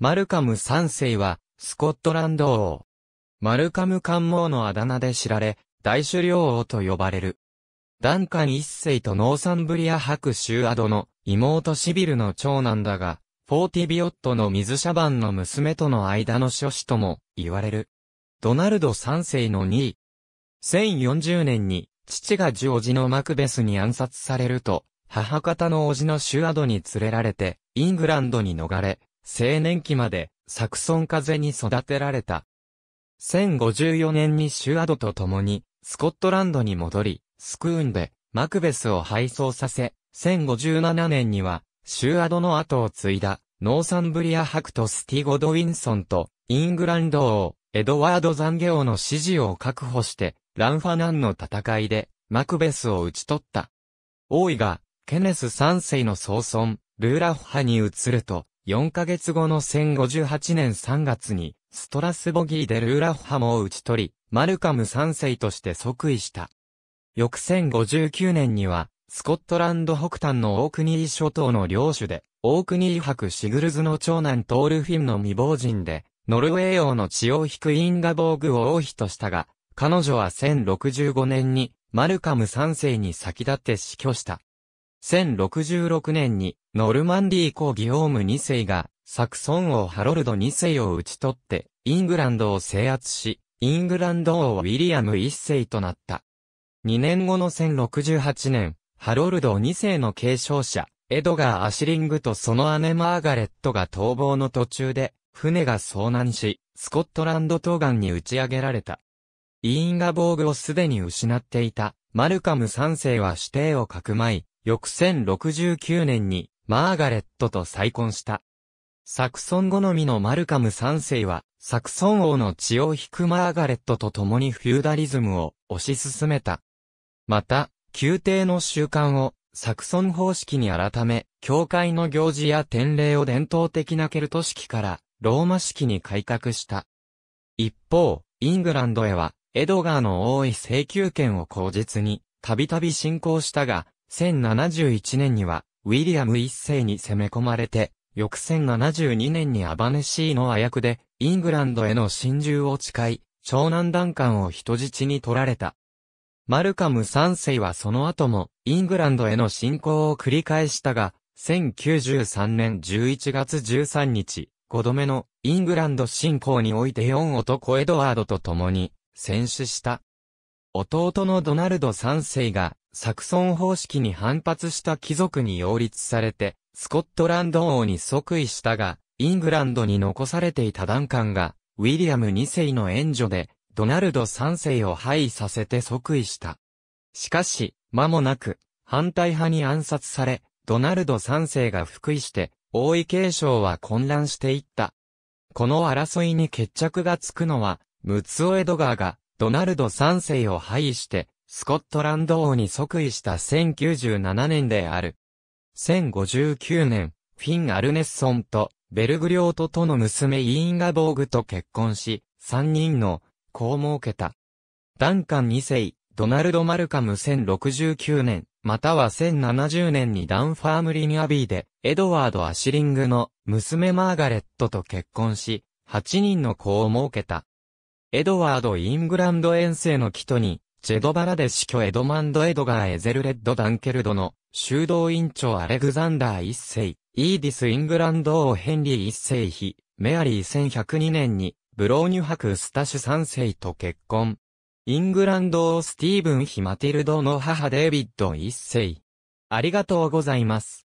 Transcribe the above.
マルカム3世は、スコットランド王。マルカム官王のあだ名で知られ、大首領王と呼ばれる。ダンカン1世とノーサンブリア伯州アドの妹シビルの長男だが、フォーティビオットの水バンの娘との間の諸子とも言われる。ドナルド3世の2位。1040年に、父がジョージのマクベスに暗殺されると、母方の叔父のシュアドに連れられて、イングランドに逃れ、青年期までサクソン風に育てられた。1054年にシュアドと共にスコットランドに戻り、スクーンでマクベスを敗走させ、1057年にはシュアドの後を継いだノーサンブリアクとスティ・ゴドウィンソンとイングランド王エドワード・ザンゲオの支持を確保してランファナンの戦いでマクベスを討ち取った。王位がケネス三世の総孫ルーラッハに移ると4ヶ月後の1058年3月に、ストラスボギーでルーラッハムを打ち取り、マルカム3世として即位した。翌1059年には、スコットランド北端のオークニー諸島の領主で、オークニー博シグルズの長男トールフィンの未亡人で、ノルウェー王の血を引くインガボーグを王妃としたが、彼女は1065年に、マルカム3世に先立って死去した。1066年に、ノルマンディー公ギオーム2世が、サクソン王ハロルド2世を討ち取って、イングランドを制圧し、イングランド王ウィリアム1世となった。2年後の1068年、ハロルド2世の継承者、エドガー・アシリングとその姉マーガレットが逃亡の途中で、船が遭難し、スコットランド東岸に打ち上げられた。イーンガボーグをすでに失っていた、マルカム3世は指定をかくまい、翌1069年に、マーガレットと再婚した。サクソン好みのマルカム3世は、サクソン王の血を引くマーガレットと共にフューダリズムを推し進めた。また、宮廷の習慣をサクソン方式に改め、教会の行事や典礼を伝統的なケルト式からローマ式に改革した。一方、イングランドへは、エドガーの多い請求権を口実に、たびたび進行したが、1071年には、ウィリアム一世に攻め込まれて、翌1072年にアバネシーの和訳で、イングランドへの侵入を誓い、長男ダ間を人質に取られた。マルカム3世はその後も、イングランドへの侵攻を繰り返したが、1093年11月13日、5度目のイングランド侵攻において4男エドワードと共に戦死した。弟のドナルド3世が、サクソン方式に反発した貴族に擁立されて、スコットランド王に即位したが、イングランドに残されていた段官が、ウィリアム2世の援助で、ドナルド3世を廃位させて即位した。しかし、間もなく、反対派に暗殺され、ドナルド3世が復位して、王位継承は混乱していった。この争いに決着がつくのは、ムツオ・エドガーが、ドナルド3世を廃して、スコットランド王に即位した1097年である。1059年、フィン・アルネッソンとベルグリョートとの娘イーンガボーグと結婚し、3人の子を設けた。ダンカン2世、ドナルド・マルカム1069年、または1070年にダンファームリニアビーで、エドワード・アシリングの娘マーガレットと結婚し、8人の子を設けた。エドワード・イングランド遠征の帰途に、ジェドバラで死去エドマンド・エドガー・エゼルレッド・ダンケルドの修道院長アレグザンダー一世、イーディス・イングランド王ヘンリー一世妃、メアリー1102年に、ブローニュク・スタシュ三世と結婚。イングランド王スティーブン妃マティルドの母デイビッド一世。ありがとうございます。